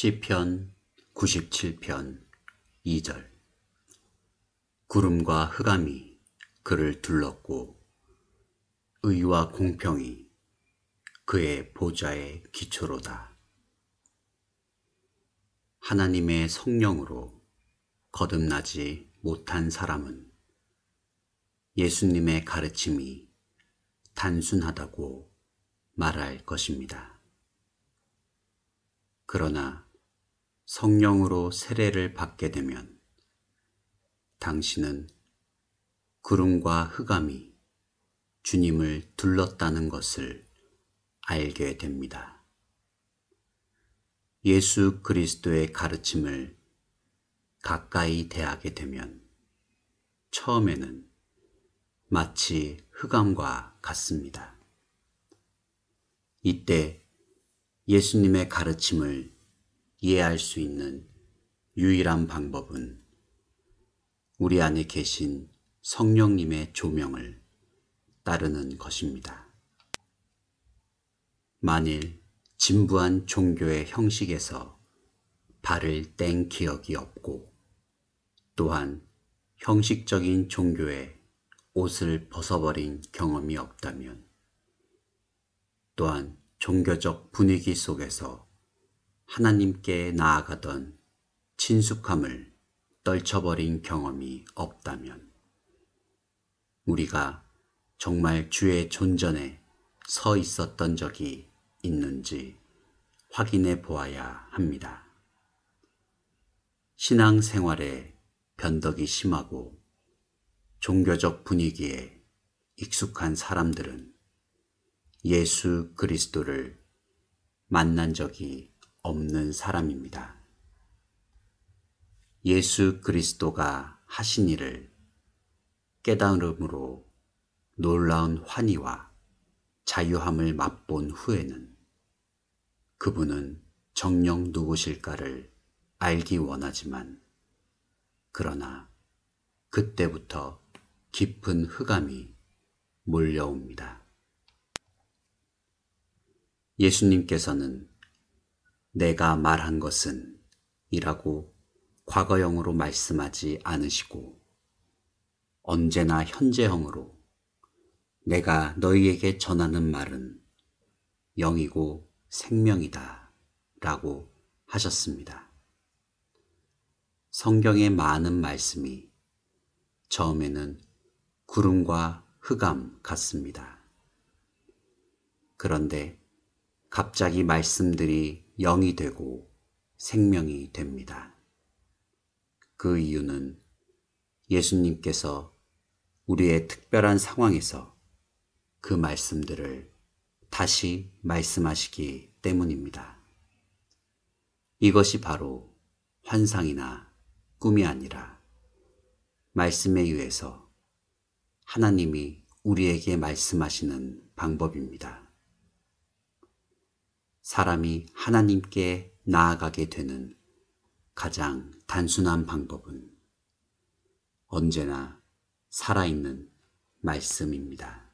시편 97편 2절 구름과 흑암이 그를 둘렀고 의와 공평이 그의 보좌의 기초로다. 하나님의 성령으로 거듭나지 못한 사람은 예수님의 가르침이 단순하다고 말할 것입니다. 그러나 성령으로 세례를 받게 되면 당신은 구름과 흑암이 주님을 둘렀다는 것을 알게 됩니다. 예수 그리스도의 가르침을 가까이 대하게 되면 처음에는 마치 흑암과 같습니다. 이때 예수님의 가르침을 이해할 수 있는 유일한 방법은 우리 안에 계신 성령님의 조명을 따르는 것입니다. 만일 진부한 종교의 형식에서 발을 뗀 기억이 없고 또한 형식적인 종교에 옷을 벗어버린 경험이 없다면 또한 종교적 분위기 속에서 하나님께 나아가던 친숙함을 떨쳐버린 경험이 없다면 우리가 정말 주의 존전에 서 있었던 적이 있는지 확인해 보아야 합니다. 신앙 생활에 변덕이 심하고 종교적 분위기에 익숙한 사람들은 예수 그리스도를 만난 적이 없는 사람입니다. 예수 그리스도가 하신 일을 깨달음으로 놀라운 환희와 자유함을 맛본 후에는 그분은 정령 누구실까를 알기 원하지만 그러나 그때부터 깊은 흑암이 몰려옵니다. 예수님께서는 내가 말한 것은 이라고 과거형으로 말씀하지 않으시고 언제나 현재형으로 내가 너희에게 전하는 말은 영이고 생명이다 라고 하셨습니다. 성경의 많은 말씀이 처음에는 구름과 흑암 같습니다. 그런데 갑자기 말씀들이 영이 되고 생명이 됩니다. 그 이유는 예수님께서 우리의 특별한 상황에서 그 말씀들을 다시 말씀하시기 때문입니다. 이것이 바로 환상이나 꿈이 아니라 말씀에 의해서 하나님이 우리에게 말씀하시는 방법입니다. 사람이 하나님께 나아가게 되는 가장 단순한 방법은 언제나 살아있는 말씀입니다.